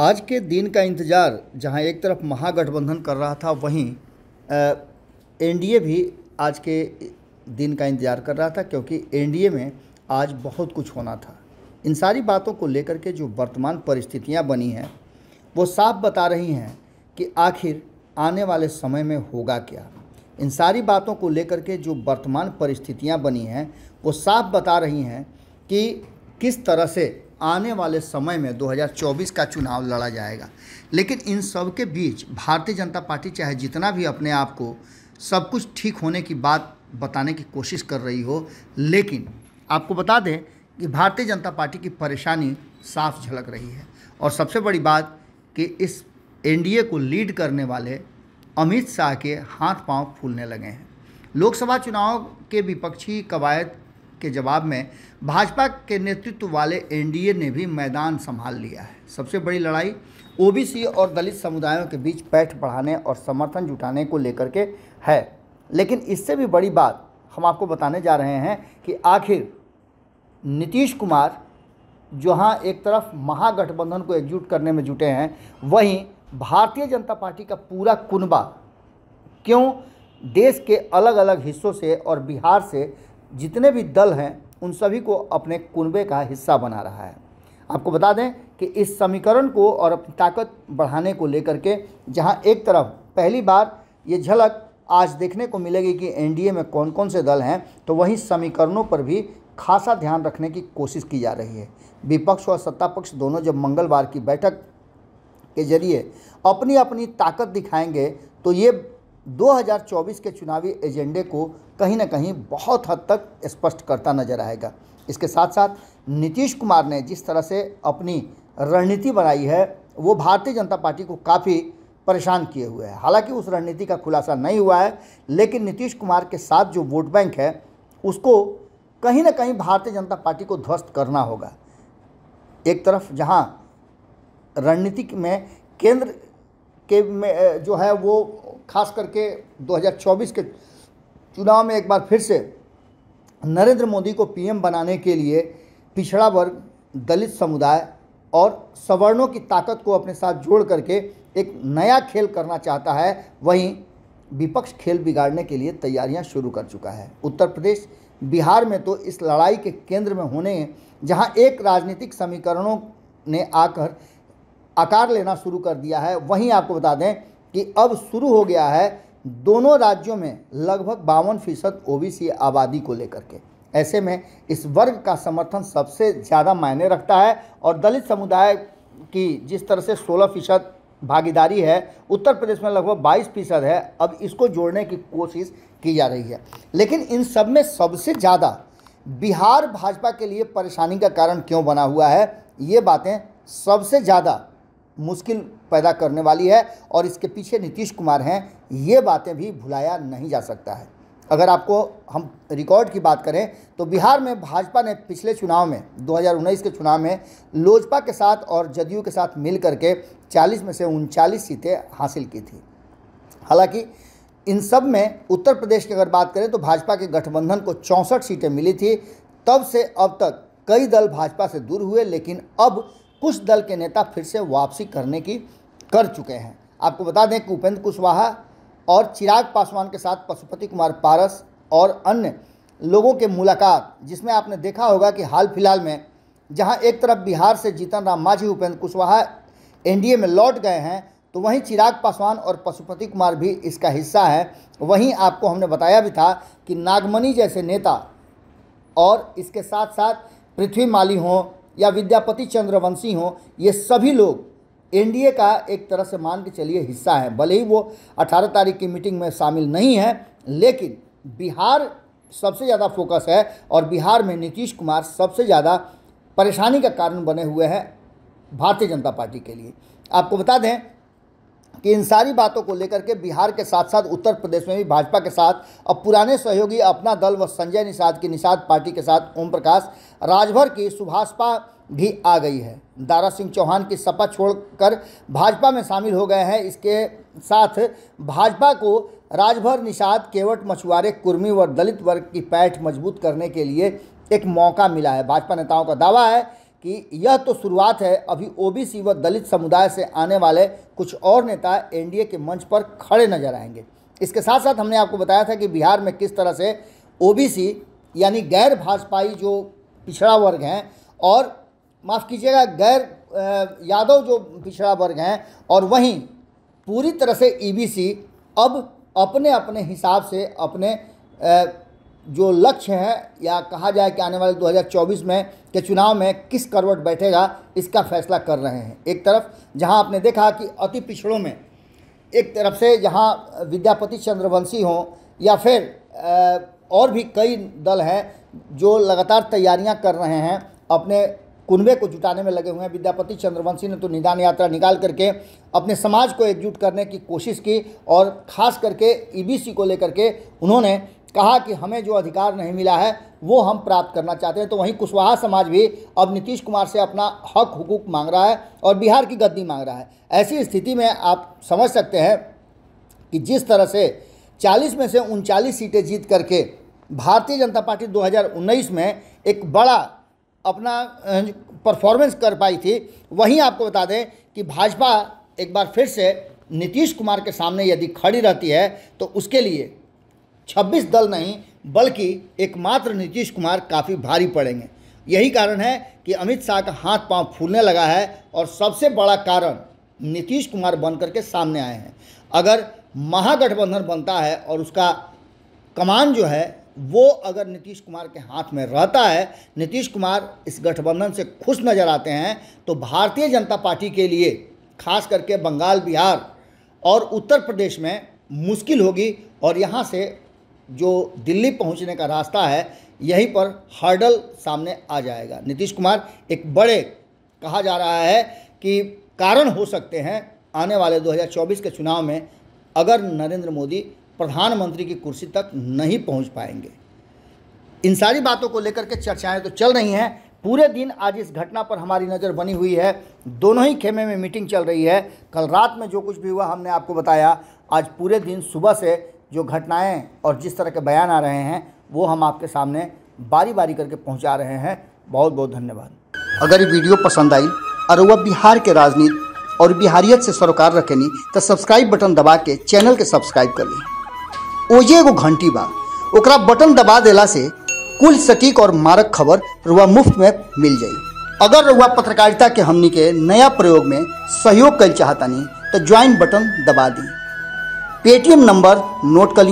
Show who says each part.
Speaker 1: आज के दिन का इंतज़ार जहां एक तरफ महागठबंधन कर रहा था वहीं एनडीए भी आज के दिन का इंतज़ार कर रहा था क्योंकि एनडीए में आज बहुत कुछ होना था इन सारी बातों को लेकर के जो वर्तमान परिस्थितियां बनी हैं वो साफ बता रही हैं कि आखिर आने वाले समय में होगा क्या इन सारी बातों को लेकर के जो वर्तमान परिस्थितियां बनी हैं वो साफ बता रही हैं कि किस तरह से आने वाले समय में 2024 का चुनाव लड़ा जाएगा लेकिन इन सब के बीच भारतीय जनता पार्टी चाहे जितना भी अपने आप को सब कुछ ठीक होने की बात बताने की कोशिश कर रही हो लेकिन आपको बता दें कि भारतीय जनता पार्टी की परेशानी साफ झलक रही है और सबसे बड़ी बात कि इस एनडीए को लीड करने वाले अमित शाह के हाथ पांव फूलने लगे हैं लोकसभा चुनाव के विपक्षी कवायद के जवाब में भाजपा के नेतृत्व वाले एनडीए ने भी मैदान संभाल लिया है सबसे बड़ी लड़ाई ओबीसी और दलित समुदायों के बीच पैठ बढ़ाने और समर्थन जुटाने को लेकर के है लेकिन इससे भी बड़ी बात हम आपको बताने जा रहे हैं कि आखिर नीतीश कुमार जहाँ एक तरफ महागठबंधन को एकजुट करने में जुटे हैं वहीं भारतीय जनता पार्टी का पूरा कुनबा क्यों देश के अलग अलग हिस्सों से और बिहार से जितने भी दल हैं उन सभी को अपने कुनबे का हिस्सा बना रहा है आपको बता दें कि इस समीकरण को और अपनी ताकत बढ़ाने को लेकर के जहाँ एक तरफ पहली बार ये झलक आज देखने को मिलेगी कि एनडीए में कौन कौन से दल हैं तो वहीं समीकरणों पर भी खासा ध्यान रखने की कोशिश की जा रही है विपक्ष और सत्ता पक्ष दोनों जब मंगलवार की बैठक के जरिए अपनी अपनी ताकत दिखाएंगे तो ये 2024 के चुनावी एजेंडे को कहीं ना कहीं बहुत हद तक स्पष्ट करता नजर आएगा इसके साथ साथ नीतीश कुमार ने जिस तरह से अपनी रणनीति बनाई है वो भारतीय जनता पार्टी को काफ़ी परेशान किए हुए हैं हालांकि उस रणनीति का खुलासा नहीं हुआ है लेकिन नीतीश कुमार के साथ जो वोट बैंक है उसको कहीं ना कहीं भारतीय जनता पार्टी को ध्वस्त करना होगा एक तरफ जहां रणनीति में केंद्र के में जो है वो खास करके 2024 के चुनाव में एक बार फिर से नरेंद्र मोदी को पीएम बनाने के लिए पिछड़ा वर्ग दलित समुदाय और सवर्णों की ताकत को अपने साथ जोड़ करके एक नया खेल करना चाहता है वहीं विपक्ष खेल बिगाड़ने के लिए तैयारियां शुरू कर चुका है उत्तर प्रदेश बिहार में तो इस लड़ाई के केंद्र में होने जहां एक राजनीतिक समीकरणों ने आकर आकार लेना शुरू कर दिया है वहीं आपको बता दें कि अब शुरू हो गया है दोनों राज्यों में लगभग बावन फीसद ओ आबादी को लेकर के ऐसे में इस वर्ग का समर्थन सबसे ज़्यादा मायने रखता है और दलित समुदाय की जिस तरह से 16 फीसद भागीदारी है उत्तर प्रदेश में लगभग 22 फीसद है अब इसको जोड़ने की कोशिश की जा रही है लेकिन इन सब में सबसे ज़्यादा बिहार भाजपा के लिए परेशानी का कारण क्यों बना हुआ है ये बातें सबसे ज़्यादा मुश्किल पैदा करने वाली है और इसके पीछे नीतीश कुमार हैं ये बातें भी भुलाया नहीं जा सकता है अगर आपको हम रिकॉर्ड की बात करें तो बिहार में भाजपा ने पिछले चुनाव में 2019 के चुनाव में लोजपा के साथ और जदयू के साथ मिल करके 40 में से उनचालीस सीटें हासिल की थी हालांकि इन सब में उत्तर प्रदेश की अगर बात करें तो भाजपा के गठबंधन को चौंसठ सीटें मिली थी तब से अब तक कई दल भाजपा से दूर हुए लेकिन अब कुछ दल के नेता फिर से वापसी करने की कर चुके हैं आपको बता दें कि उपेंद्र कुशवाहा और चिराग पासवान के साथ पशुपति कुमार पारस और अन्य लोगों के मुलाकात जिसमें आपने देखा होगा कि हाल फिलहाल में जहां एक तरफ बिहार से जीतन राम मांझी उपेंद्र कुशवाहा एनडीए में लौट गए हैं तो वहीं चिराग पासवान और पशुपति कुमार भी इसका हिस्सा है वहीं आपको हमने बताया भी था कि नागमणि जैसे नेता और इसके साथ साथ पृथ्वी माली हों या विद्यापति चंद्रवंशी हों ये सभी लोग एनडीए का एक तरह से मान के चलिए हिस्सा है भले ही वो 18 तारीख की मीटिंग में शामिल नहीं है लेकिन बिहार सबसे ज़्यादा फोकस है और बिहार में नीतीश कुमार सबसे ज़्यादा परेशानी का कारण बने हुए हैं भारतीय जनता पार्टी के लिए आपको बता दें कि इन सारी बातों को लेकर के बिहार के साथ साथ उत्तर प्रदेश में भी भाजपा के साथ अब पुराने सहयोगी अपना दल व संजय निषाद की निषाद पार्टी के साथ ओम प्रकाश राजभर की सुभाषपा भी आ गई है दारा सिंह चौहान की सपा छोड़कर भाजपा में शामिल हो गए हैं इसके साथ भाजपा को राजभर निषाद केवट मछुआरे कुर्मी व दलित वर्ग की पैठ मजबूत करने के लिए एक मौका मिला है भाजपा नेताओं का दावा है कि यह तो शुरुआत है अभी ओबीसी व दलित समुदाय से आने वाले कुछ और नेता एनडीए के मंच पर खड़े नजर आएंगे इसके साथ साथ हमने आपको बताया था कि बिहार में किस तरह से ओबीसी यानी गैर भाजपाई जो पिछड़ा वर्ग हैं और माफ़ कीजिएगा गैर यादव जो पिछड़ा वर्ग हैं और वहीं पूरी तरह से ईबीसी e अब अपने अपने हिसाब से अपने जो लक्ष्य है या कहा जाए कि आने वाले 2024 में के चुनाव में किस करवट बैठेगा इसका फैसला कर रहे हैं एक तरफ जहां आपने देखा कि अति पिछड़ों में एक तरफ से जहां विद्यापति चंद्रवंशी हों या फिर और भी कई दल हैं जो लगातार तैयारियां कर रहे हैं अपने कुनबे को जुटाने में लगे हुए हैं विद्यापति चंद्रवंशी ने तो निदान यात्रा निकाल करके अपने समाज को एकजुट करने की कोशिश की और ख़ास करके ईबीसी e को लेकर के उन्होंने कहा कि हमें जो अधिकार नहीं मिला है वो हम प्राप्त करना चाहते हैं तो वहीं कुशवाहा समाज भी अब नीतीश कुमार से अपना हक हुकूक मांग रहा है और बिहार की गद्दी मांग रहा है ऐसी स्थिति में आप समझ सकते हैं कि जिस तरह से 40 में से उनचालीस सीटें जीत करके भारतीय जनता पार्टी 2019 में एक बड़ा अपना परफॉर्मेंस कर पाई थी वहीं आपको बता दें कि भाजपा एक बार फिर से नीतीश कुमार के सामने यदि खड़ी रहती है तो उसके लिए छब्बीस दल नहीं बल्कि एकमात्र नीतीश कुमार काफ़ी भारी पड़ेंगे यही कारण है कि अमित शाह का हाथ पांव फूलने लगा है और सबसे बड़ा कारण नीतीश कुमार बन करके सामने आए हैं अगर महागठबंधन बनता है और उसका कमान जो है वो अगर नीतीश कुमार के हाथ में रहता है नीतीश कुमार इस गठबंधन से खुश नज़र आते हैं तो भारतीय जनता पार्टी के लिए खास करके बंगाल बिहार और उत्तर प्रदेश में मुश्किल होगी और यहाँ से जो दिल्ली पहुंचने का रास्ता है यहीं पर हर्डल सामने आ जाएगा नीतीश कुमार एक बड़े कहा जा रहा है कि कारण हो सकते हैं आने वाले 2024 के चुनाव में अगर नरेंद्र मोदी प्रधानमंत्री की कुर्सी तक नहीं पहुंच पाएंगे इन सारी बातों को लेकर के चर्चाएं तो चल रही हैं पूरे दिन आज इस घटना पर हमारी नज़र बनी हुई है दोनों ही खेमे में मीटिंग चल रही है कल रात में जो कुछ भी हुआ हमने आपको बताया आज पूरे दिन सुबह से जो घटनाएं और जिस तरह के बयान आ रहे हैं वो हम आपके सामने बारी बारी करके पहुंचा रहे हैं बहुत बहुत धन्यवाद अगर ये वीडियो पसंद आई और वह बिहार के राजनीति और बिहारियत से सरोकार रखेनी तो सब्सक्राइब बटन दबा के चैनल के सब्सक्राइब कर ली ओजे एगो घंटी बात ओकरा बटन दबा दिला से कुल सटीक और मारक खबर रुआ मुफ्त में मिल जाए अगर रुआ पत्रकारिता के हमनी के नया प्रयोग में सहयोग कर चाहतनी तो ज्वाइन बटन दबा दी पेटीएम नंबर नोट कर ली